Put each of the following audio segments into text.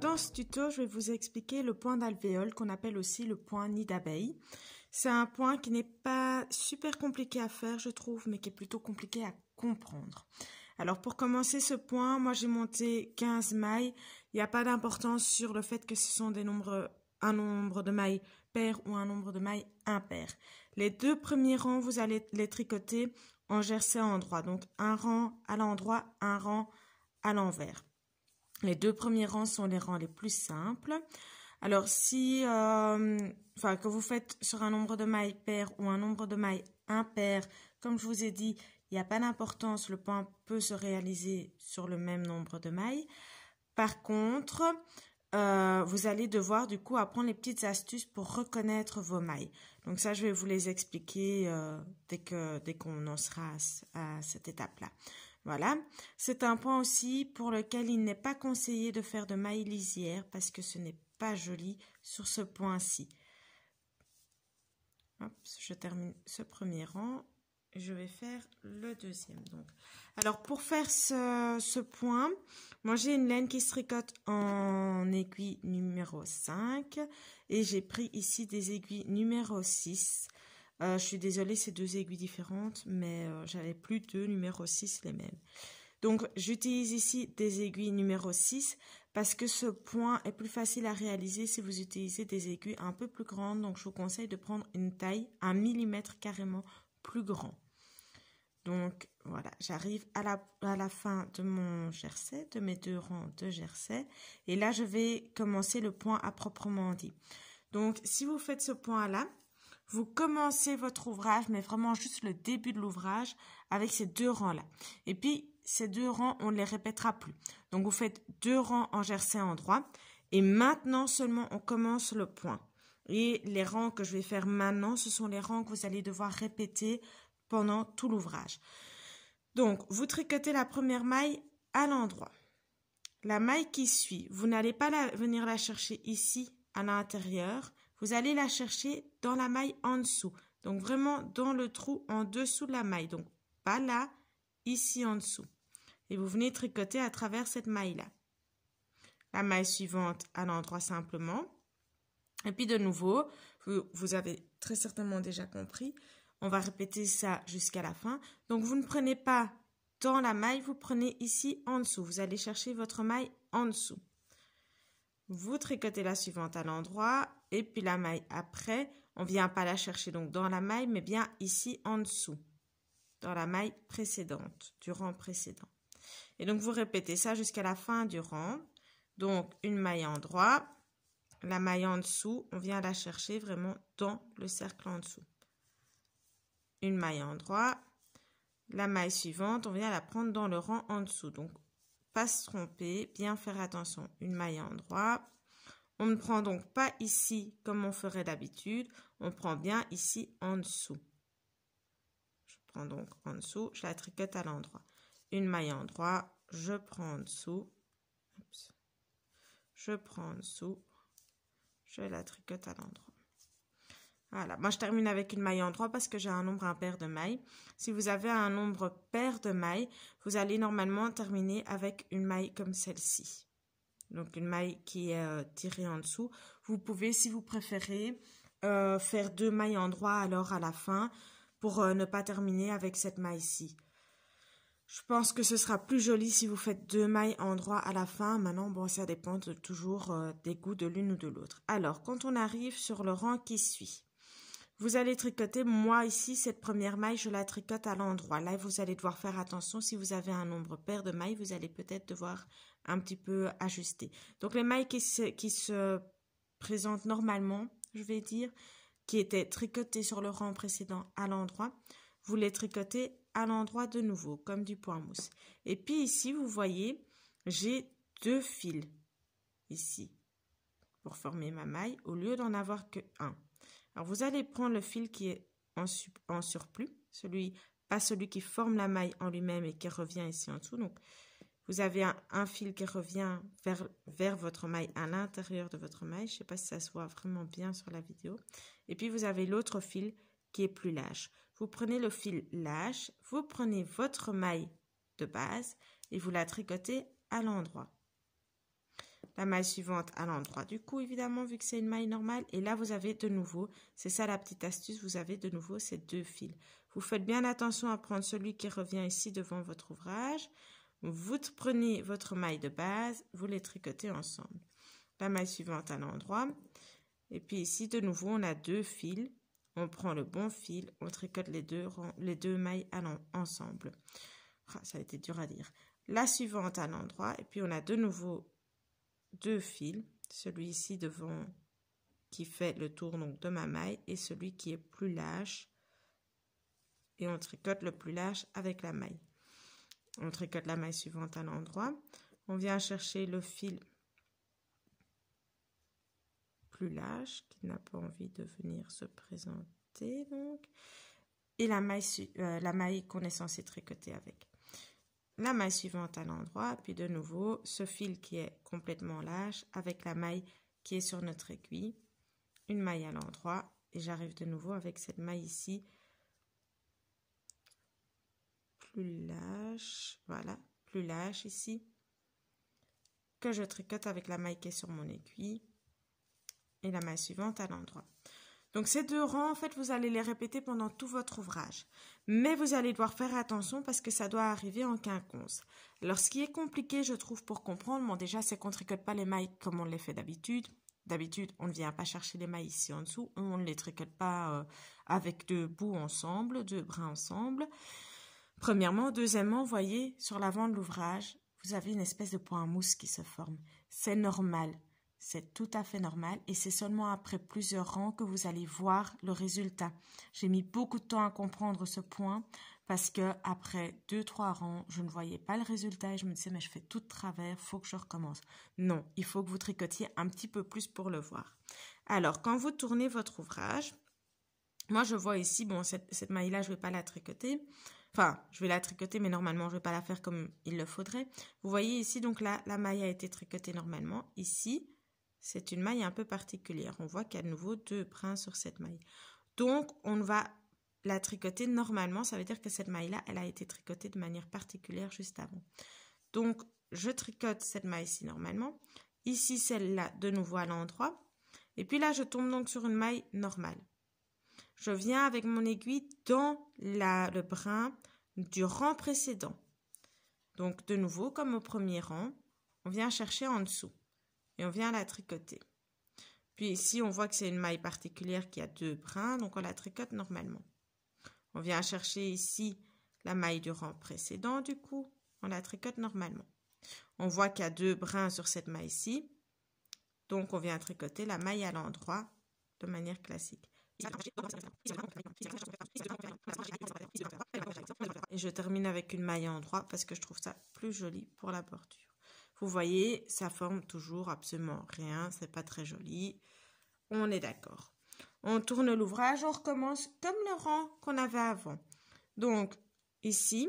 Dans ce tuto, je vais vous expliquer le point d'alvéole qu'on appelle aussi le point nid d'abeille. C'est un point qui n'est pas super compliqué à faire, je trouve, mais qui est plutôt compliqué à comprendre. Alors pour commencer ce point, moi j'ai monté 15 mailles. Il n'y a pas d'importance sur le fait que ce sont des nombres, un nombre de mailles pair ou un nombre de mailles impair. Les deux premiers rangs, vous allez les tricoter en jersey endroit. Donc un rang à l'endroit, un rang à l'envers. Les deux premiers rangs sont les rangs les plus simples. Alors si, euh, enfin, que vous faites sur un nombre de mailles pair ou un nombre de mailles impair, comme je vous ai dit, il n'y a pas d'importance, le point peut se réaliser sur le même nombre de mailles. Par contre, euh, vous allez devoir du coup apprendre les petites astuces pour reconnaître vos mailles. Donc ça, je vais vous les expliquer euh, dès que dès qu'on en sera à, à cette étape-là. Voilà. C'est un point aussi pour lequel il n'est pas conseillé de faire de mailles lisières parce que ce n'est pas joli sur ce point-ci. je termine ce premier rang je vais faire le deuxième. Donc. Alors, pour faire ce, point, moi, j'ai une laine qui se tricote en aiguille numéro 5. Et j'ai pris ici des aiguilles numéro 6. Euh, je suis désolée, c'est deux aiguilles différentes, mais euh, j'avais plus deux numéro 6 les mêmes. Donc, j'utilise ici des aiguilles numéro 6 parce que ce point est plus facile à réaliser si vous utilisez des aiguilles un peu plus grandes. Donc, je vous conseille de prendre une taille, un millimètre carrément plus grand. Donc voilà, j'arrive à la, fin de mon jersey, de mes deux rangs de jersey. Et là, je vais commencer le point à proprement dit. Donc si vous faites ce point-là, vous commencez votre ouvrage, mais vraiment juste le début de l'ouvrage avec ces deux rangs-là. Et puis, ces deux rangs, on ne les répétera plus. Donc vous faites deux rangs en jersey en droit. Et maintenant seulement, on commence le point. Et les rangs que je vais faire maintenant, ce sont les rangs que vous allez devoir répéter pendant tout l'ouvrage. Donc, vous tricotez la première maille à l'endroit. La maille qui suit, vous n'allez pas la, venir la chercher ici à l'intérieur, vous allez la chercher dans la maille en dessous. Donc vraiment dans le trou en dessous de la maille. Donc pas là, ici en dessous. Et vous venez tricoter à travers cette maille-là. La maille suivante à l'endroit simplement. Et puis de nouveau, vous, vous avez très certainement déjà compris, on va répéter ça jusqu'à la fin. Donc vous ne prenez pas dans la maille, vous prenez ici en dessous. Vous allez chercher votre maille en dessous. Vous tricotez la suivante à l'endroit et puis la maille après. On ne vient pas la chercher donc dans la maille, mais bien ici en dessous, dans la maille précédente, du rang précédent. Et donc vous répétez ça jusqu'à la fin du rang. Donc une maille en droit, la maille en dessous, on vient la chercher vraiment dans le cercle en dessous une maille en droit. La maille suivante, on vient la prendre dans le rang en dessous. Donc, pas se tromper, bien faire attention. Une maille en droit. On ne prend donc pas ici comme on ferait d'habitude. On prend bien ici en dessous. Je prends donc en dessous, je la tricote à l'endroit. Une maille en droit, je prends en dessous. Je prends en dessous, je la tricote à l'endroit. Voilà, moi je termine avec une maille en droit parce que j'ai un nombre impair de mailles. Si vous avez un nombre pair de mailles, vous allez normalement terminer avec une maille comme celle-ci. Donc une maille qui est euh, tirée en dessous. Vous pouvez, si vous préférez, euh, faire deux mailles en droit alors à la fin pour euh, ne pas terminer avec cette maille-ci. Je pense que ce sera plus joli si vous faites deux mailles en à la fin. Maintenant, bon, ça dépend toujours des goûts de l'une ou de l'autre. Alors, quand on arrive sur le rang qui suit, vous allez tricoter, moi ici, cette première maille, je la tricote à l'endroit. Là, vous allez devoir faire attention. Si vous avez un nombre pair de mailles, vous allez peut-être devoir un petit peu ajuster. Donc, les mailles qui se, présentent normalement, je vais dire, qui étaient tricotées sur le rang précédent à l'endroit, vous les tricotez à l'endroit de nouveau, comme du point mousse. Et puis ici, vous voyez, j'ai deux fils ici pour former ma maille au lieu d'en avoir que un. Alors, vous allez prendre le fil qui est en, surplus, celui, pas celui qui forme la maille en lui-même et qui revient ici en dessous. Donc, vous avez un, fil qui revient vers, vers votre maille, à l'intérieur de votre maille. Je ne sais pas si ça se voit vraiment bien sur la vidéo. Et puis, vous avez l'autre fil qui est plus lâche. Vous prenez le fil lâche, vous prenez votre maille de base et vous la tricotez à l'endroit la maille suivante à l'endroit du cou, évidemment, vu que c'est une maille normale. Et là, vous avez de nouveau, c'est ça la petite astuce, vous avez de nouveau ces deux fils. Vous faites bien attention à prendre celui qui revient ici devant votre ouvrage. Vous prenez votre maille de base, vous les tricotez ensemble. La maille suivante à l'endroit. Et puis ici, de nouveau, on a deux fils. On prend le bon fil, on tricote les deux, les deux mailles ensemble. Ah, ça a été dur à dire. La suivante à l'endroit. Et puis, on a de nouveau deux fils, celui-ci devant qui fait le tour donc de ma maille et celui qui est plus lâche. Et on tricote le plus lâche avec la maille. On tricote la maille suivante à l'endroit. On vient chercher le fil plus lâche qui n'a pas envie de venir se présenter donc et la maille, euh, la maille qu'on est censé tricoter avec la maille suivante à l'endroit, puis de nouveau ce fil qui est complètement lâche avec la maille qui est sur notre aiguille, une maille à l'endroit, et j'arrive de nouveau avec cette maille ici plus lâche, voilà, plus lâche ici, que je tricote avec la maille qui est sur mon aiguille, et la maille suivante à l'endroit. Donc ces deux rangs, en fait, vous allez les répéter pendant tout votre ouvrage. Mais vous allez devoir faire attention parce que ça doit arriver en quinconce. Alors ce qui est compliqué, je trouve, pour comprendre, bon déjà, c'est qu'on ne tricote pas les mailles comme on les fait d'habitude. D'habitude, on ne vient pas chercher les mailles ici en dessous, on ne les tricote pas euh, avec deux bouts ensemble, deux brins ensemble. Premièrement, deuxièmement, voyez, sur l'avant de l'ouvrage, vous avez une espèce de point mousse qui se forme. C'est normal. C'est tout à fait normal et c'est seulement après plusieurs rangs que vous allez voir le résultat. J'ai mis beaucoup de temps à comprendre ce point parce que après deux trois rangs, je ne voyais pas le résultat et je me disais mais je fais tout de travers, faut que je recommence. Non, il faut que vous tricotiez un petit peu plus pour le voir. Alors quand vous tournez votre ouvrage, moi je vois ici bon cette, maille là je ne vais pas la tricoter. Enfin, je vais la tricoter, mais normalement, je ne vais pas la faire comme il le faudrait. Vous voyez ici, donc là, la maille a été tricotée normalement. Ici, c'est une maille un peu particulière. On voit qu'il y a de nouveau deux brins sur cette maille. Donc, on va la tricoter normalement. Ça veut dire que cette maille-là, elle a été tricotée de manière particulière juste avant. Donc, je tricote cette maille-ci normalement. Ici, celle-là, de nouveau à l'endroit. Et puis là, je tombe donc sur une maille normale. Je viens avec mon aiguille dans le brin du rang précédent. Donc, de nouveau, comme au premier rang, on vient chercher en dessous et on vient la tricoter. Puis ici, on voit que c'est une maille particulière qui a deux brins, donc on la tricote normalement. On vient chercher ici la maille du rang précédent, du coup, on la tricote normalement. On voit qu'il y a deux brins sur cette maille-ci, donc on vient tricoter la maille à l'endroit de manière classique. Et je termine avec une maille endroit parce que je trouve ça plus joli pour la bordure. Vous voyez, ça forme toujours absolument rien, c'est pas très joli. On est d'accord. On tourne l'ouvrage, on recommence comme le rang qu'on avait avant. Donc, ici,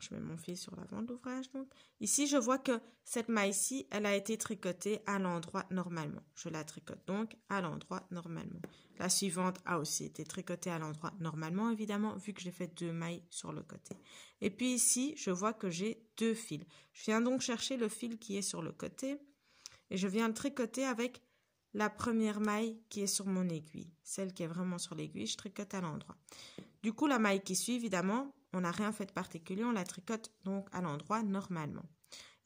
je mets mon fil sur l'avant de l'ouvrage. Donc. Ici, je vois que cette maille-ci, elle a été tricotée à l'endroit normalement. Je la tricote donc à l'endroit normalement. La suivante a aussi été tricotée à l'endroit normalement, évidemment, vu que j'ai fait deux mailles sur le côté. Et puis ici, je vois que j'ai deux fils. Je viens donc chercher le fil qui est sur le côté et je viens le tricoter avec la première maille qui est sur mon aiguille. Celle qui est vraiment sur l'aiguille, je tricote à l'endroit. Du coup, la maille qui suit, évidemment, on n'a rien fait de particulier, on la tricote donc à l'endroit normalement.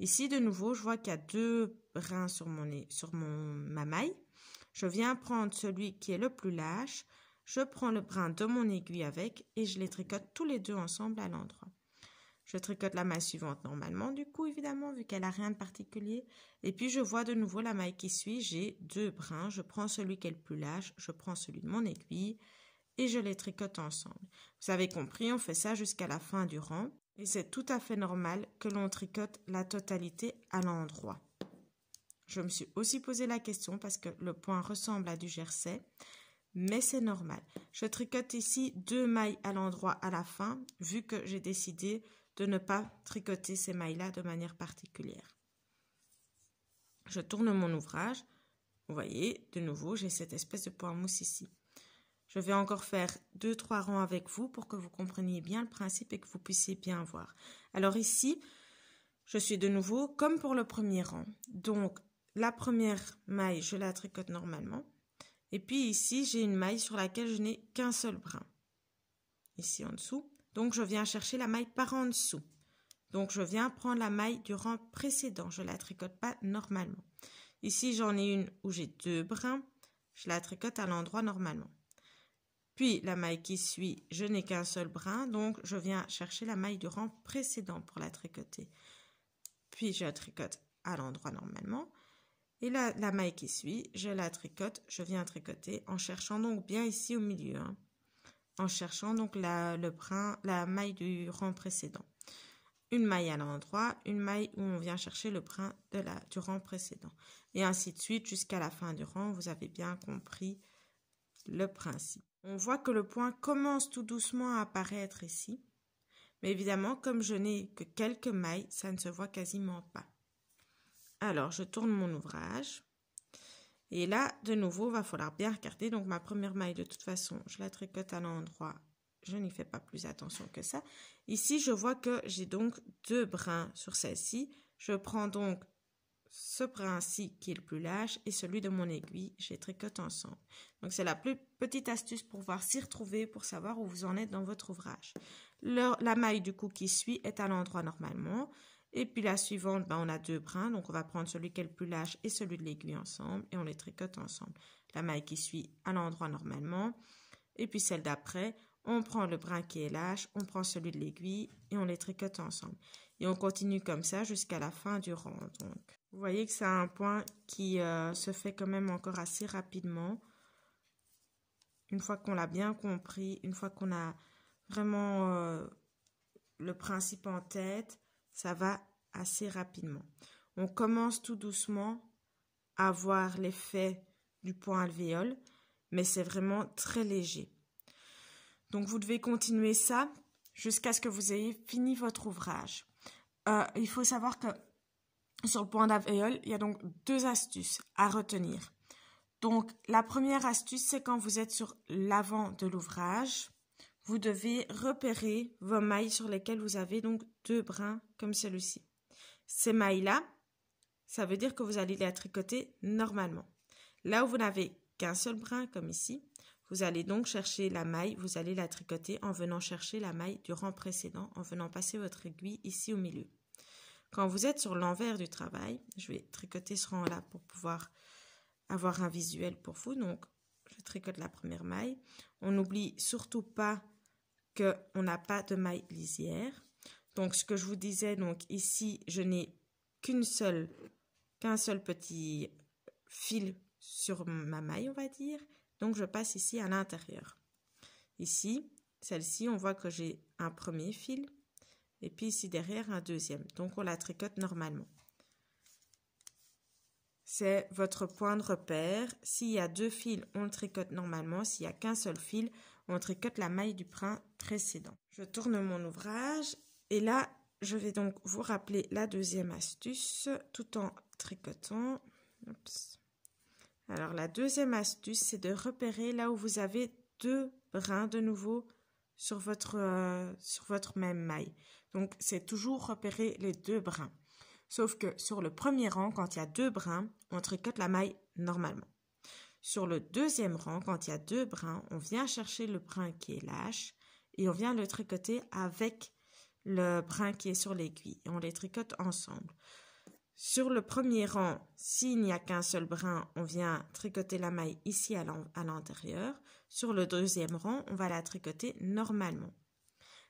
Ici, de nouveau, je vois qu'il y a deux brins sur, mon, sur mon, ma maille. Je viens prendre celui qui est le plus lâche. Je prends le brin de mon aiguille avec et je les tricote tous les deux ensemble à l'endroit. Je tricote la maille suivante normalement, du coup, évidemment, vu qu'elle n'a rien de particulier. Et puis, je vois de nouveau la maille qui suit. J'ai deux brins. Je prends celui qui est le plus lâche. Je prends celui de mon aiguille et je les tricote ensemble. Vous avez compris, on fait ça jusqu'à la fin du rang et c'est tout à fait normal que l'on tricote la totalité à l'endroit. Je me suis aussi posé la question parce que le point ressemble à du jersey, mais c'est normal. Je tricote ici deux mailles à l'endroit à la fin vu que j'ai décidé de ne pas tricoter ces mailles-là de manière particulière. Je tourne mon ouvrage. Vous voyez, de nouveau, j'ai cette espèce de point mousse ici. Je vais encore faire deux, trois rangs avec vous pour que vous compreniez bien le principe et que vous puissiez bien voir. Alors ici, je suis de nouveau comme pour le premier rang. Donc, la première maille, je la tricote normalement. Et puis ici, j'ai une maille sur laquelle je n'ai qu'un seul brin. Ici en dessous. Donc, je viens chercher la maille par en dessous. Donc, je viens prendre la maille du rang précédent. Je la tricote pas normalement. Ici, j'en ai une où j'ai deux brins. Je la tricote à l'endroit normalement. Puis la maille qui suit, je n'ai qu'un seul brin, donc je viens chercher la maille du rang précédent pour la tricoter. Puis je tricote à l'endroit normalement. Et la maille qui suit, je la tricote, je viens tricoter en cherchant donc bien ici au milieu. Hein, en cherchant donc la, le brin, la maille du rang précédent. Une maille à l'endroit, une maille où on vient chercher le brin de la, du rang précédent. Et ainsi de suite jusqu'à la fin du rang, vous avez bien compris le principe. On voit que le point commence tout doucement à apparaître ici, mais évidemment, comme je n'ai que quelques mailles, ça ne se voit quasiment pas. Alors, je tourne mon ouvrage. Et là, de nouveau, va falloir bien regarder. Donc, ma première maille, de toute façon, je la tricote à l'endroit. Je n'y fais pas plus attention que ça. Ici, je vois que j'ai donc deux brins sur celle-ci. Je prends donc ce brin-ci qui est le plus lâche et celui de mon aiguille, je les tricote ensemble. Donc c'est la plus petite astuce pour voir s'y retrouver, pour savoir où vous en êtes dans votre ouvrage. la maille du coup qui suit est à l'endroit normalement. Et puis la suivante, ben, on a deux brins, donc on va prendre celui qui est le plus lâche et celui de l'aiguille ensemble et on les tricote ensemble. La maille qui suit à l'endroit normalement. Et puis celle d'après, on prend le brin qui est lâche, on prend celui de l'aiguille et on les tricote ensemble. Et on continue comme ça jusqu'à la fin du rang. Donc, vous voyez que c'est un point qui euh, se fait quand même encore assez rapidement. Une fois qu'on l'a bien compris, une fois qu'on a vraiment euh, le principe en tête, ça va assez rapidement. On commence tout doucement à voir l'effet du point alvéole, mais c'est vraiment très léger. Donc vous devez continuer ça jusqu'à ce que vous ayez fini votre ouvrage. Euh, il faut savoir que sur le point d'avéole, il y a donc deux astuces à retenir. Donc la première astuce, c'est quand vous êtes sur l'avant de l'ouvrage, vous devez repérer vos mailles sur lesquelles vous avez donc deux brins comme celui-ci. Ces mailles-là, ça veut dire que vous allez les tricoter normalement. Là où vous n'avez qu'un seul brin comme ici, vous allez donc chercher la maille, vous allez la tricoter en venant chercher la maille du rang précédent, en venant passer votre aiguille ici au milieu. Quand vous êtes sur l'envers du travail, je vais tricoter ce rang-là pour pouvoir avoir un visuel pour vous. Donc, je tricote la première maille. On n'oublie surtout pas qu'on n'a pas de maille lisière. Donc, ce que je vous disais, donc ici, je n'ai qu'une seule, qu'un seul petit fil sur ma maille, on va dire, donc je passe ici à l'intérieur. Ici, celle-ci, on voit que j'ai un premier fil et puis ici derrière un deuxième. Donc on la tricote normalement. C'est votre point de repère. S'il y a deux fils, on le tricote normalement. S'il n'y a qu'un seul fil, on tricote la maille du print précédent. Je tourne mon ouvrage et là, je vais donc vous rappeler la deuxième astuce tout en tricotant. Alors la deuxième astuce, c'est de repérer là où vous avez deux brins de nouveau sur votre, euh, sur votre même maille. Donc c'est toujours repérer les deux brins. Sauf que sur le premier rang, quand il y a deux brins, on tricote la maille normalement. Sur le deuxième rang, quand il y a deux brins, on vient chercher le brin qui est lâche et on vient le tricoter avec le brin qui est sur l'aiguille. On les tricote ensemble. Sur le premier rang, s'il n'y a qu'un seul brin, on vient tricoter la maille ici à l'intérieur. Sur le deuxième rang, on va la tricoter normalement.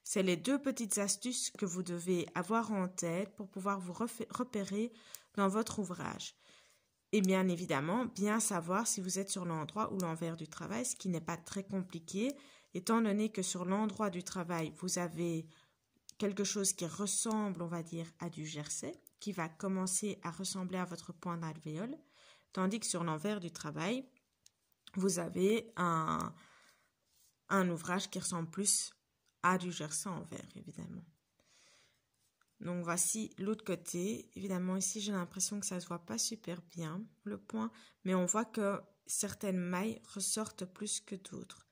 C'est les deux petites astuces que vous devez avoir en tête pour pouvoir vous repérer dans votre ouvrage. Et bien évidemment, bien savoir si vous êtes sur l'endroit ou l'envers du travail, ce qui n'est pas très compliqué, étant donné que sur l'endroit du travail, vous avez quelque chose qui ressemble, on va dire, à du jersey qui va commencer à ressembler à votre point d'alvéole, tandis que sur l'envers du travail, vous avez un, ouvrage qui ressemble plus à du jersey envers évidemment. Donc voici l'autre côté. Évidemment, ici, j'ai l'impression que ça se voit pas super bien, le point, mais on voit que certaines mailles ressortent plus que d'autres.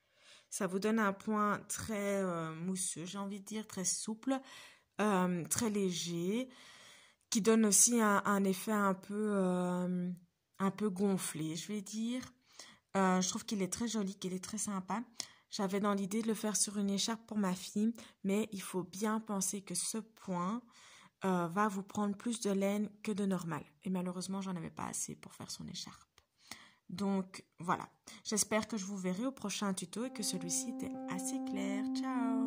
Ça vous donne un point très euh, mousseux, j'ai envie de dire, très souple, euh, très léger qui donne aussi un, effet un peu, euh, un peu gonflé, je vais dire. Euh, je trouve qu'il est très joli, qu'il est très sympa. J'avais dans l'idée de le faire sur une écharpe pour ma fille, mais il faut bien penser que ce point euh, va vous prendre plus de laine que de normal. Et malheureusement, j'en avais pas assez pour faire son écharpe. Donc voilà, j'espère que je vous verrai au prochain tuto et que celui-ci était assez clair. Ciao